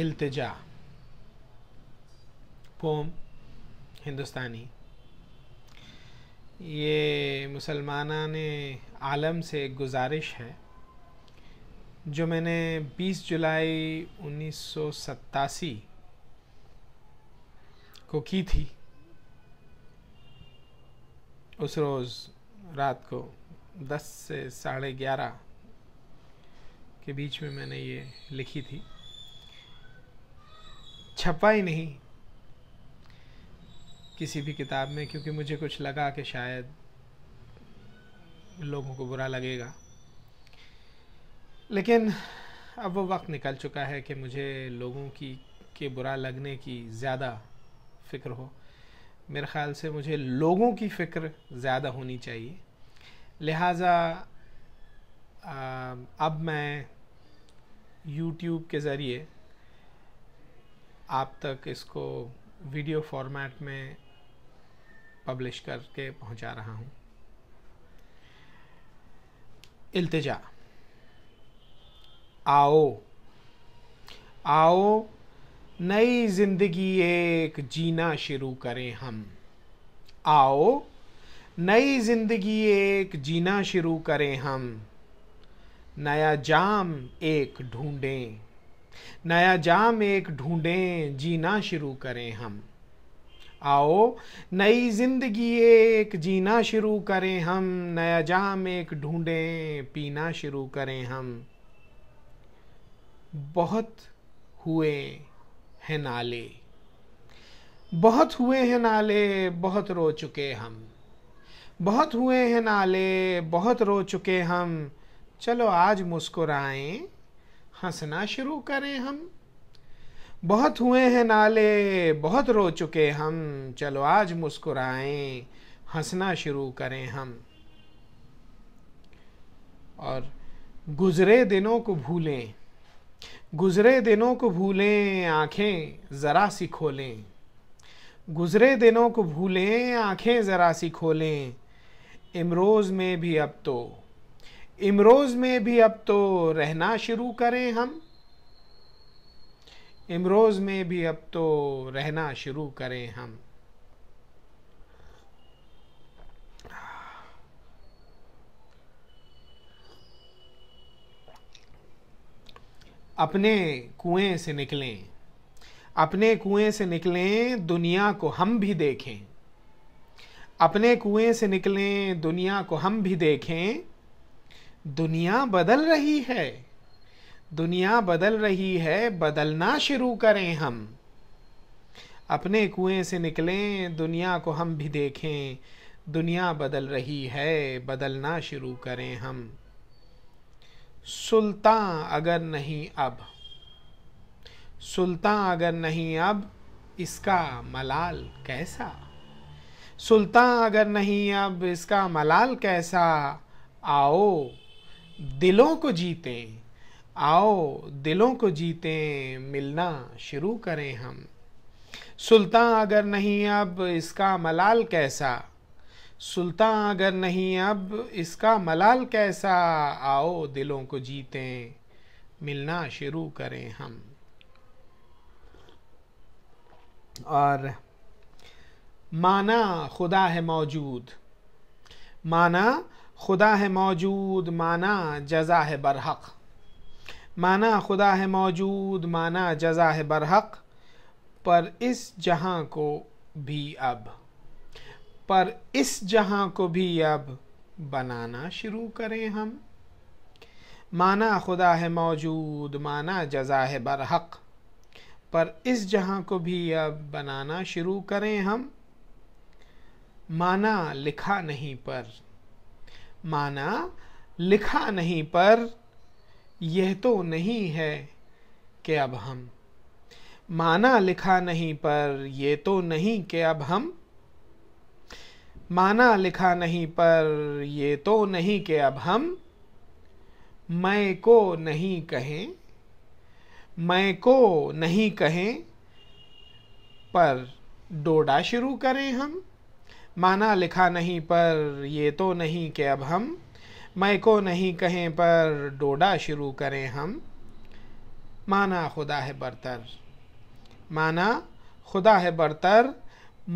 इल्तजा pome हिंदुस्तानी ये मुसलमाना ने आलम से एक गुजारिश है जो मैंने 20 जुलाई उन्नीस को की थी उस रोज़ रात को 10 से साढ़े ग्यारह के बीच में मैंने ये लिखी थी छपा ही नहीं किसी भी किताब में क्योंकि मुझे कुछ लगा कि शायद लोगों को बुरा लगेगा लेकिन अब वो वक्त निकल चुका है कि मुझे लोगों की के बुरा लगने की ज़्यादा फ़िक्र हो मेरे ख़्याल से मुझे लोगों की फ़िक्र ज़्यादा होनी चाहिए लिहाजा अब मैं YouTube के ज़रिए आप तक इसको वीडियो फॉर्मेट में पब्लिश करके पहुंचा रहा हूं इल्तिजा आओ आओ नई जिंदगी एक जीना शुरू करें हम आओ नई जिंदगी एक जीना शुरू करें हम नया जाम एक ढूंढें नया जाम एक ढूंढें जीना शुरू करें हम आओ नई जिंदगी एक जीना शुरू करें हम नया जाम एक ढूंढें पीना शुरू करें हम बहुत हुए हैं नाले बहुत हुए हैं नाले बहुत रो चुके हम बहुत हुए हैं नाले बहुत रो चुके हम चलो आज मुस्कुराएं हंसना शुरू करें हम बहुत हुए हैं नाले बहुत रो चुके हम चलो आज मुस्कुराएं हंसना शुरू करें हम और गुजरे दिनों को भूलें गुजरे दिनों को भूलें आंखें ज़रा सी खोलें गुजरे दिनों को भूलें आंखें ज़रा सी खोलें इमरोज़ में भी अब तो इमरोज में भी अब तो रहना शुरू करें हम इमरोज में भी अब तो रहना शुरू करें हम अपने कुएं से निकलें अपने कुएं से निकलें दुनिया को हम भी देखें अपने कुएं से निकलें दुनिया को हम भी देखें दुनिया बदल रही है दुनिया बदल रही है बदलना शुरू करें हम अपने कुएं से निकलें दुनिया को हम भी देखें दुनिया बदल रही है बदलना शुरू करें हम सुल्तान अगर नहीं अब सुल्तान अगर नहीं अब इसका मलाल कैसा सुल्तान अगर नहीं अब इसका मलाल कैसा आओ दिलों को जीतें आओ दिलों को जीतें मिलना शुरू करें हम सुल्तान अगर नहीं अब इसका मलाल कैसा सुल्तान अगर नहीं अब इसका मलाल कैसा आओ दिलों को जीतें मिलना शुरू करें हम और माना खुदा है मौजूद माना खुदा है मौजूद माना जजा है बरहक माना खुदा है मौजूद माना जजा है बरहक पर इस जहाँ को भी अब पर इस जहाँ को भी अब बनाना शुरू करें हम माना खुदा है मौजूद माना जजा है बरहक पर इस जहाँ को भी अब बनाना शुरू करें हम माना लिखा नहीं पर माना लिखा नहीं पर यह तो नहीं है कि अब हम माना लिखा नहीं पर यह तो नहीं कि अब हम माना लिखा नहीं पर यह तो नहीं कि अब हम मैं को नहीं कहें मैं को नहीं कहें पर डोडा शुरू करें हम माना लिखा नहीं पर ये तो नहीं कि अब हम मैं को नहीं कहें पर डोडा शुरू करें हम माना खुदा है बरतर माना खुदा है बरतर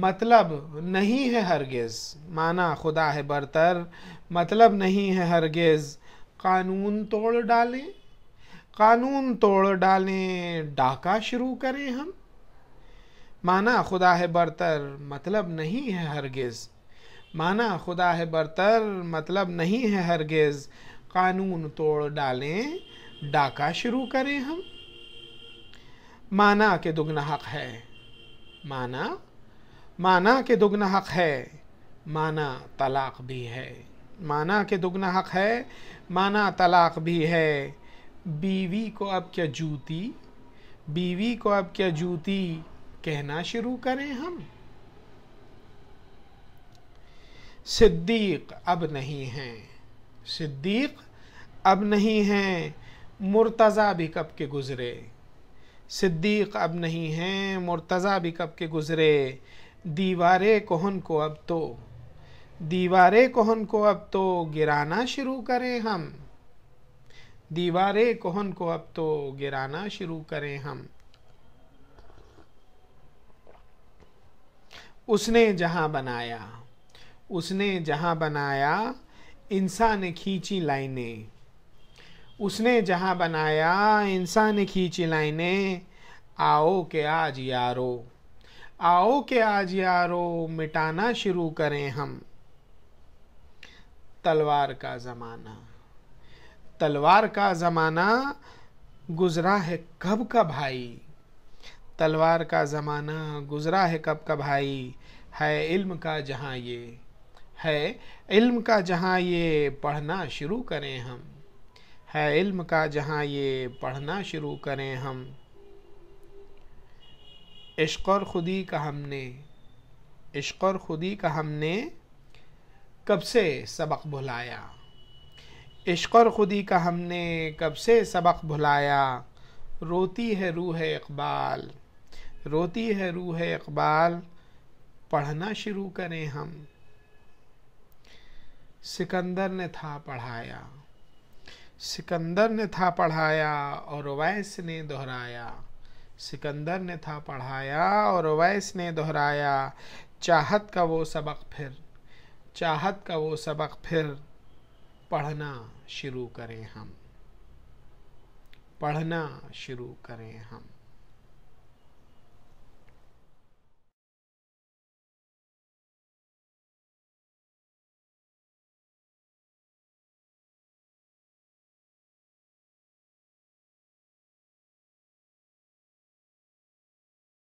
मतलब नहीं है हरगिज़ माना खुदा है बरतर मतलब नहीं है हरगिज़ कानून तोड़ डालें कानून तोड़ डालें डाका शुरू करें हम माना खुदा है बरतर मतलब नहीं है हरगिज़ माना खुदा है बरतर मतलब नहीं है हरगिज़ कानून तोड़ डालें डाका शुरू करें हम माना के दुगना हक है माना माना के दुगना हक है माना तलाक भी है माना के दुगना हक है माना तलाक भी है बीवी को अब क्या जूती बीवी को अब क्या जूती कहना शुरू करें हम सिद्दीक अब नहीं हैं सिद्दीक अब नहीं हैं मुर्तज़ा भी कब के गुज़रे सिद्दीक अब नहीं हैं मुर्तज़ा भी कब के गुज़रे दीवारे कोहन को अब तो दीवारे कोहन को अब तो गिराना शुरू करें हम दीवारे कोहन को अब तो गिराना शुरू करें हम उसने जहाँ बनाया उसने जहाँ बनाया इंसान खींची लाइने उसने जहाँ बनाया इंसान खींची लाइने आओ के आज यारो आओ के आज यारो मिटाना शुरू करें हम तलवार का ज़माना तलवार का ज़माना गुजरा है कब का भाई तलवार का ज़माना गुज़रा है कब का भाई है इल्म का जहाँ ये है इल्म का जहाँ ये पढ़ना शुरू करें हम है इल्म का जहाँ ये पढ़ना शुरू करें हम इश्क और खुदी का हमने इश्क और खुदी का हमने कब से सबक भुलाया इश्क और खुदी का हमने कब से सबक भुलाया रोती है रूह इकबाल रोती है रूह है इकबाल पढ़ना शुरू करें हम सिकंदर ने था पढ़ाया सिकंदर ने था पढ़ाया और वैस ने दोहराया सिकंदर ने था पढ़ाया और वैस ने दोहराया चाहत का वो सबक फिर चाहत का वो सबक फिर पढ़ना शुरू करें हम पढ़ना शुरू करें हम